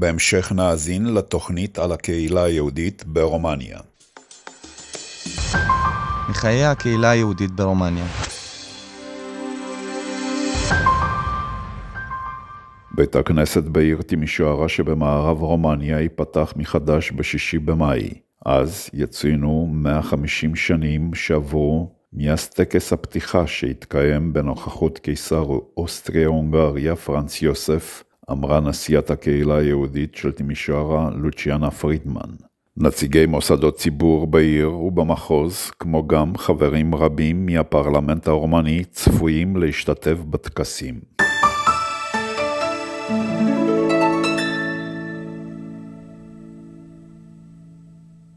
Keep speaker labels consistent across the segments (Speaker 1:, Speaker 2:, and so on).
Speaker 1: בהמשך נאזין לתוכנית על הקהילה היהודית ברומניה. מחיי הקהילה היהודית ברומניה בית הכנסת בעיר תימישוארה שבמערב רומניה ייפתח מחדש בשישי במאי. אז יצוינו 150 שנים שעברו מאז טקס הפתיחה שהתקיים בנוכחות קיסר אוסטריה-הונגריה פרנץ יוסף אמרה נשיאת הקהילה היהודית של תמישוארה, לוציאנה פרידמן. נציגי מוסדות ציבור בעיר ובמחוז, כמו גם חברים רבים מהפרלמנט הרומני, צפויים להשתתף בטקסים.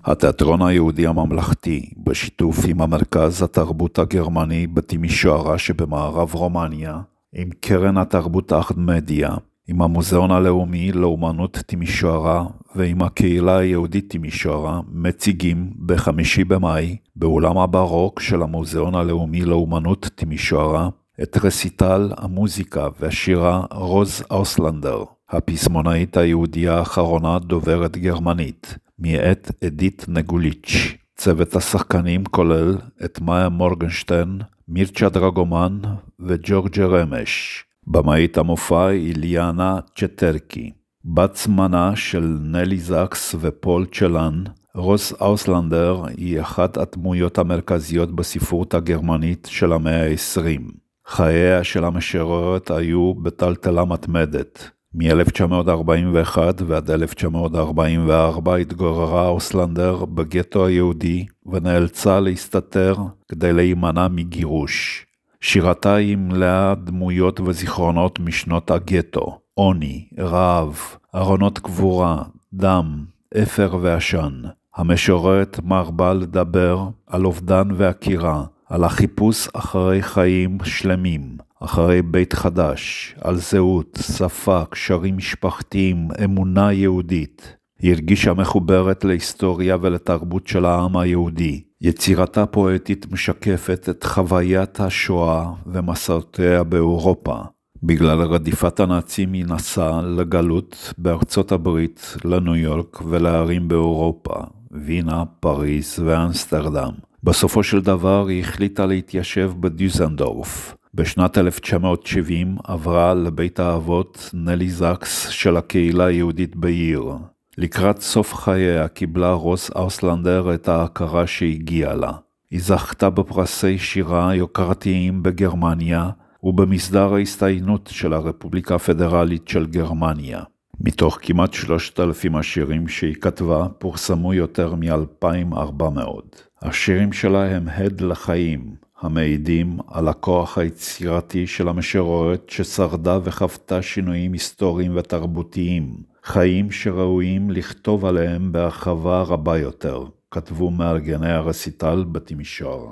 Speaker 1: התיאטרון היהודי הממלכתי, בשיתוף עם המרכז התרבות הגרמני בתימישוארה שבמערב רומניה, עם קרן התרבות מדיה. עם המוזיאון הלאומי לאומנות תמישוערה ועם הקהילה היהודית תמישוערה, מציגים ב-5 במאי באולם הברוק של המוזיאון הלאומי לאומנות תמישוערה, את רסיטל המוזיקה והשירה רוז אוסלנדר, הפזמונאית היהודייה האחרונה דוברת גרמנית, מאת אדית נגוליץ'. צוות השחקנים כולל את מאיה מורגנשטיין, מירצ'ה דרגומן וג'ורג'ה רמש. במאית המופע איליאנה צ'טרקי, בת זמנה של נלי זקס ופול צ'לן, רוס אוסלנדר היא אחת הדמויות המרכזיות בספרות הגרמנית של המאה ה-20. חייה של המשוררת היו בטלטלה מתמדת. מ-1941 ועד 1944 התגוררה אוסלנדר בגטו היהודי ונאלצה להסתתר כדי להימנע מגירוש. היא מלאה דמויות וזיכרונות משנות הגטו, עוני, רעב, ארונות קבורה, דם, אפר ועשן. המשוררת מרבה לדבר על אובדן ועקירה, על החיפוש אחרי חיים שלמים, אחרי בית חדש, על זהות, שפה, קשרים משפחתיים, אמונה יהודית. היא הרגישה מחוברת להיסטוריה ולתרבות של העם היהודי, יצירתה פואטית משקפת את חוויית השואה ומסעותיה באירופה. בגלל רדיפת הנאצים היא נסעה לגלות בארצות הברית, לניו יורק ולערים באירופה, וינה, פריז ואנסטרדם. בסופו של דבר היא החליטה להתיישב בדיזנדורף. בשנת 1970 עברה לבית האבות נלי זקס של הקהילה היהודית בעיר, לקראת סוף חייה קיבלה רוס אוסלנדר את ההכרה שהגיעה לה. היא זכתה בפרסי שירה יוקרתיים בגרמניה ובמסדר ההסתיינות של הרפובליקה הפדרלית של גרמניה. מתוך כמעט 3,000 השירים שהיא כתבה, פורסמו יותר מ-2,400. השירים שלה הם הד לחיים, המעידים על הכוח היצירתי של המשוררת ששרדה וחוותה שינויים היסטוריים ותרבותיים, חיים שראויים לכתוב עליהם בהרחבה רבה יותר, כתבו מארגני הרסיטל בתמישור.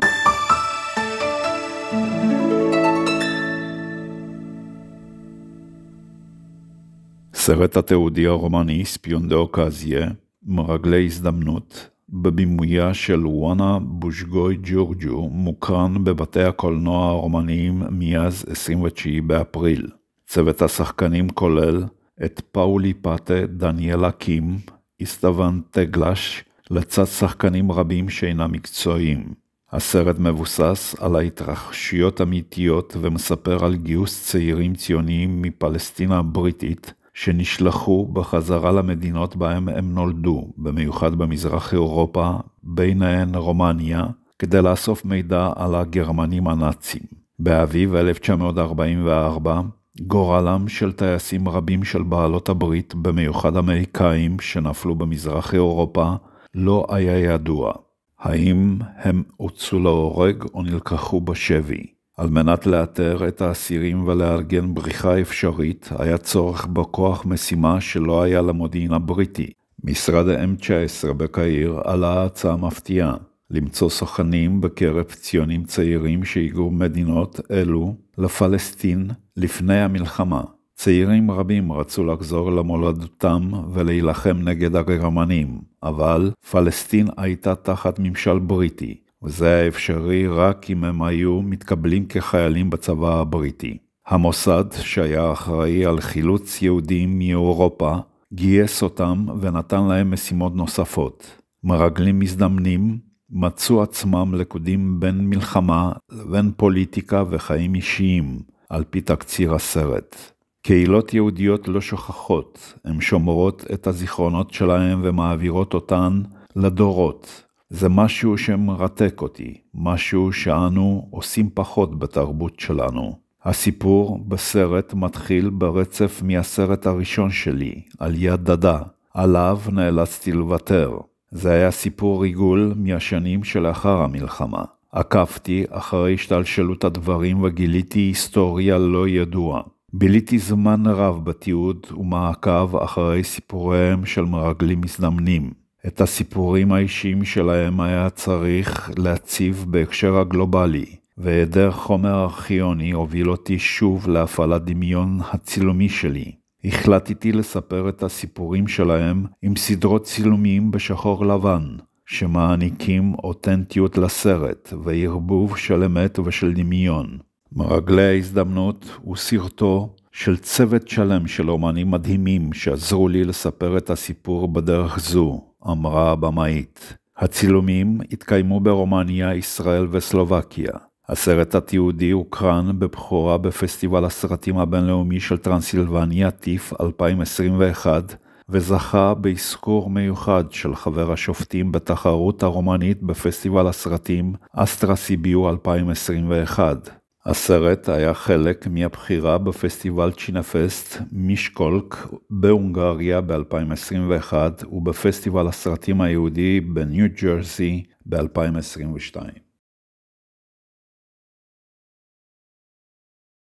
Speaker 1: סרט התיעודי הרומני ספיונדו קזיה, מרגלי הזדמנות, בבימויה של וואנה בושגוי ג'ורג'ו, מוקרן בבתי הקולנוע הרומניים מאז 29 באפריל. צוות השחקנים כולל את פאולי פאטה, דניאלה קים, הסתוון טגלש לצד שחקנים רבים שאינם מקצועיים. הסרט מבוסס על ההתרחשויות אמיתיות ומספר על גיוס צעירים ציוניים מפלסטינה הבריטית שנשלחו בחזרה למדינות בהם הם נולדו, במיוחד במזרח אירופה, ביניהן רומניה, כדי לאסוף מידע על הגרמנים הנאצים. באביב 1944 גורלם של טייסים רבים של בעלות הברית, במיוחד אמריקאים שנפלו במזרח אירופה, לא היה ידוע. האם הם הוצאו להורג או נלקחו בשבי? על מנת לאתר את האסירים ולארגן בריחה אפשרית, היה צורך בכוח משימה שלא היה למודיעין הבריטי. משרד ה-M19 בקהיר עלה הצעה מפתיעה. למצוא סוכנים בקרב ציונים צעירים שהיגרו מדינות אלו לפלסטין לפני המלחמה. צעירים רבים רצו לחזור למולדתם ולהילחם נגד הגרמנים, אבל פלסטין הייתה תחת ממשל בריטי, וזה היה אפשרי רק אם הם היו מתקבלים כחיילים בצבא הבריטי. המוסד, שהיה אחראי על חילוץ יהודים מאירופה, גייס אותם ונתן להם משימות נוספות. מרגלים מזדמנים, מצאו עצמם לכודים בין מלחמה לבין פוליטיקה וחיים אישיים, על פי תקציר הסרט. קהילות יהודיות לא שוכחות, הן שומרות את הזיכרונות שלהן ומעבירות אותן לדורות. זה משהו שמרתק אותי, משהו שאנו עושים פחות בתרבות שלנו. הסיפור בסרט מתחיל ברצף מהסרט הראשון שלי, על יד דדה, עליו נאלצתי לוותר. זה היה סיפור ריגול מהשנים שלאחר המלחמה. עקבתי אחרי השתלשלות הדברים וגיליתי היסטוריה לא ידועה. ביליתי זמן רב בתיעוד ומעקב אחרי סיפוריהם של מרגלים מזדמנים. את הסיפורים האישיים שלהם היה צריך להציב בהקשר הגלובלי, והיעדר חומר ארכיוני הוביל אותי שוב להפעלת דמיון הצילומי שלי. החלטתי לספר את הסיפורים שלהם עם סדרות צילומים בשחור לבן, שמעניקים אותנטיות לסרט וערבוב של אמת ושל דמיון. מרגלי ההזדמנות הוא סרטו של צוות שלם של אומנים מדהימים שעזרו לי לספר את הסיפור בדרך זו, אמרה הבמאית. הצילומים התקיימו ברומניה, ישראל וסלובקיה. הסרט התיעודי הוקרן בבכורה בפסטיבל הסרטים הבינלאומי של טרנסילבניה טיף 2021 וזכה באזכור מיוחד של חבר השופטים בתחרות הרומנית בפסטיבל הסרטים אסטרה סיביו 2021. הסרט היה חלק מהבחירה בפסטיבל צ'ינפסט מישקולק בהונגריה ב-2021 ובפסטיבל הסרטים היהודי בניו ג'רזי ב-2022.